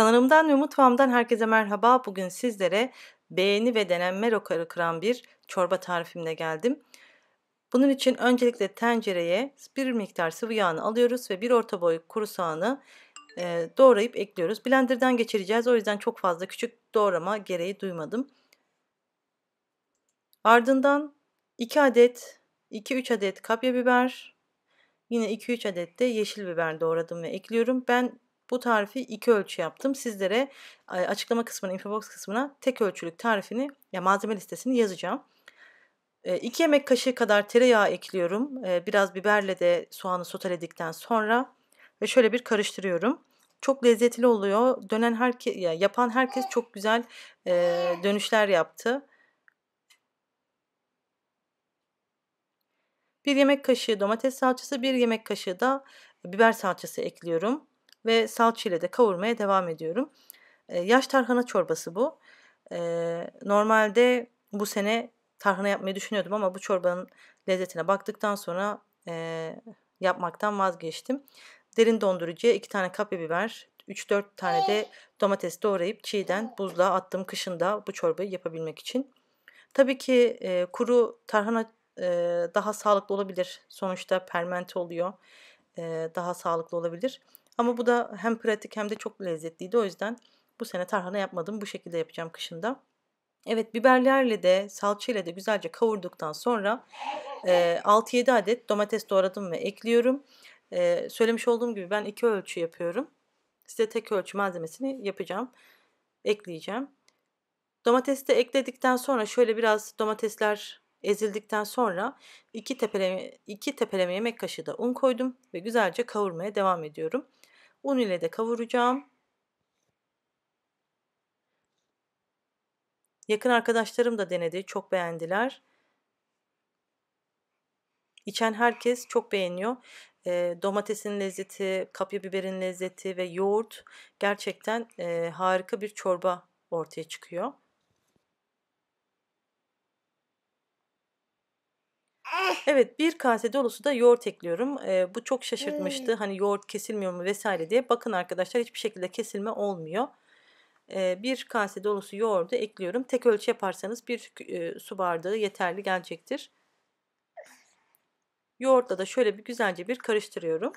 Kanalımdan ve mutfağımdan herkese merhaba. Bugün sizlere beğeni ve denenme rokarı kıran bir çorba tarifimle geldim. Bunun için öncelikle tencereye bir miktar sıvı yağını alıyoruz ve bir orta boy kuru soğanı e, doğrayıp ekliyoruz. Blender'den geçireceğiz. O yüzden çok fazla küçük doğrama gereği duymadım. Ardından 2 adet, 2-3 adet kapya biber, yine 2-3 adet de yeşil biber doğradım ve ekliyorum. Ben bu tarifi iki ölçü yaptım. Sizlere e, açıklama kısmına, infobox kısmına tek ölçülük tarifini ya yani malzeme listesini yazacağım. 2 e, yemek kaşığı kadar tereyağı ekliyorum. E, biraz biberle de soğanı soteledikten sonra ve şöyle bir karıştırıyorum. Çok lezzetli oluyor. Dönen herke, yapan herkes çok güzel dönüşler yaptı. Bir yemek kaşığı domates salçası, bir yemek kaşığı da biber salçası ekliyorum ve salçayla da kavurmaya devam ediyorum. yaş tarhana çorbası bu. normalde bu sene tarhana yapmayı düşünüyordum ama bu çorbanın lezzetine baktıktan sonra yapmaktan vazgeçtim. Derin dondurucuya 2 tane kapya biber, 3-4 tane de domates doğrayıp çiğden buzluğa attım kışında bu çorbayı yapabilmek için. Tabii ki e, kuru tarhana e, daha sağlıklı olabilir. Sonuçta permente oluyor. E, daha sağlıklı olabilir. Ama bu da hem pratik hem de çok lezzetliydi. O yüzden bu sene tarhana yapmadım. Bu şekilde yapacağım kışında. Evet biberlerle de salçayla da güzelce kavurduktan sonra 6-7 e, adet domates doğradım ve ekliyorum. E, söylemiş olduğum gibi ben iki ölçü yapıyorum. Size tek ölçü malzemesini yapacağım. Ekleyeceğim. Domatesi de ekledikten sonra şöyle biraz domatesler ezildikten sonra iki tepeleme, iki tepeleme yemek kaşığı da un koydum ve güzelce kavurmaya devam ediyorum. Un ile de kavuracağım. Yakın arkadaşlarım da denedi. Çok beğendiler. İçen herkes çok beğeniyor. E, domatesin lezzeti, kapya biberin lezzeti ve yoğurt gerçekten e, harika bir çorba ortaya çıkıyor. Evet bir kase dolusu da yoğurt ekliyorum. E, bu çok şaşırtmıştı. Hani yoğurt kesilmiyor mu vesaire diye. Bakın arkadaşlar hiçbir şekilde kesilme olmuyor. E, bir kase dolusu yoğurdu ekliyorum. Tek ölçü yaparsanız bir e, su bardağı yeterli gelecektir. Yoğurtla da şöyle bir güzelce bir karıştırıyorum.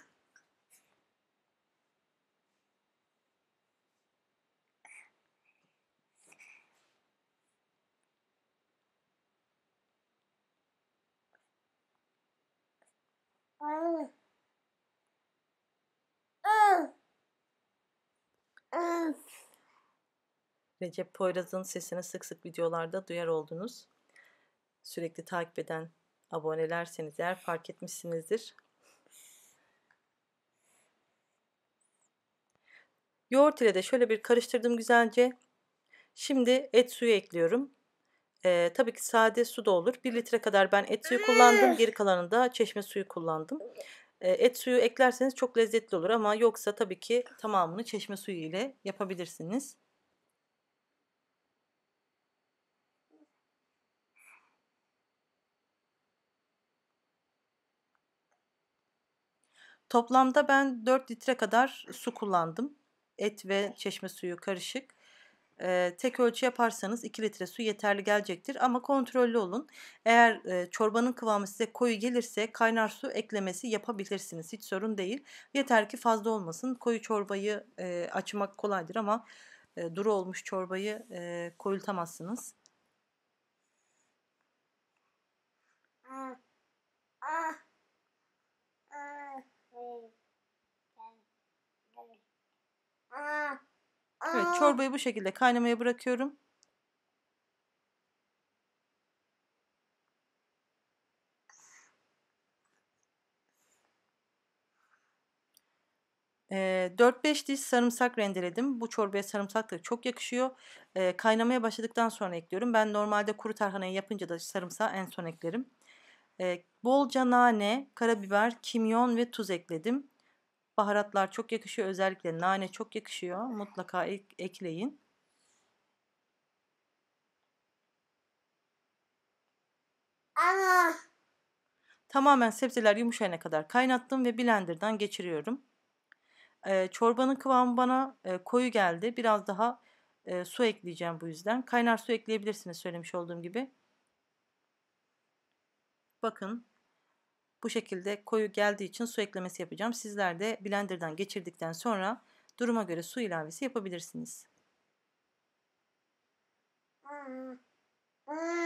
Recep Poyraz'ın sesini sık sık videolarda duyar oldunuz. Sürekli takip eden abonelerseniz eğer fark etmişsinizdir. Yoğurt ile de şöyle bir karıştırdım güzelce. Şimdi et suyu ekliyorum. E, tabii ki sade su da olur. Bir litre kadar ben et suyu kullandım. Geri kalanını da çeşme suyu kullandım. E, et suyu eklerseniz çok lezzetli olur ama yoksa tabii ki tamamını çeşme suyu ile yapabilirsiniz. Toplamda ben 4 litre kadar su kullandım. Et ve çeşme suyu karışık e, tek ölçü yaparsanız 2 litre su yeterli gelecektir ama kontrollü olun. Eğer e, çorbanın kıvamı size koyu gelirse kaynar su eklemesi yapabilirsiniz. Hiç sorun değil. Yeter ki fazla olmasın. Koyu çorbayı e, açmak kolaydır ama e, duru olmuş çorbayı e, koyultamazsınız. Çorbayı bu şekilde kaynamaya bırakıyorum. E, 4-5 diş sarımsak rendeledim. Bu çorbaya sarımsak da çok yakışıyor. E, kaynamaya başladıktan sonra ekliyorum. Ben normalde kuru tarhanayı yapınca da sarımsağı en son eklerim. E, bolca nane, karabiber, kimyon ve tuz ekledim. Baharatlar çok yakışıyor. Özellikle nane çok yakışıyor. Mutlaka ek ekleyin. Ana. Tamamen sebzeler yumuşayana kadar kaynattım ve blenderdan geçiriyorum. Ee, çorbanın kıvamı bana e, koyu geldi. Biraz daha e, su ekleyeceğim bu yüzden. Kaynar su ekleyebilirsiniz söylemiş olduğum gibi. Bakın bu şekilde koyu geldiği için su eklemesi yapacağım. Sizler de blenderdan geçirdikten sonra duruma göre su ilavesi yapabilirsiniz. Hmm. Hmm.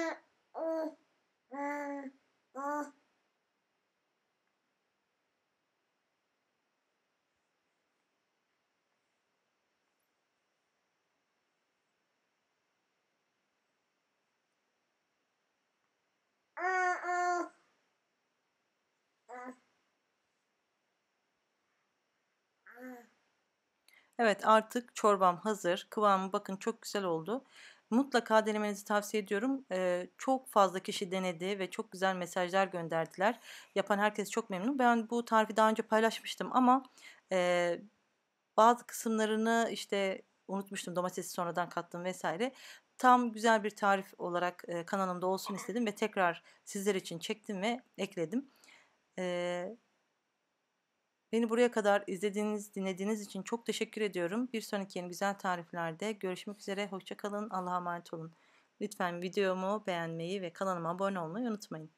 Evet artık çorbam hazır. Kıvamı bakın çok güzel oldu. Mutlaka denemenizi tavsiye ediyorum. Ee, çok fazla kişi denedi ve çok güzel mesajlar gönderdiler. Yapan herkes çok memnun. Ben bu tarifi daha önce paylaşmıştım ama e, bazı kısımlarını işte unutmuştum domatesi sonradan kattım vesaire. Tam güzel bir tarif olarak e, kanalımda olsun istedim ve tekrar sizler için çektim ve ekledim. Ee, Beni buraya kadar izlediğiniz, dinlediğiniz için çok teşekkür ediyorum. Bir sonraki yeni güzel tariflerde görüşmek üzere. Hoşçakalın. Allah'a emanet olun. Lütfen videomu beğenmeyi ve kanalıma abone olmayı unutmayın.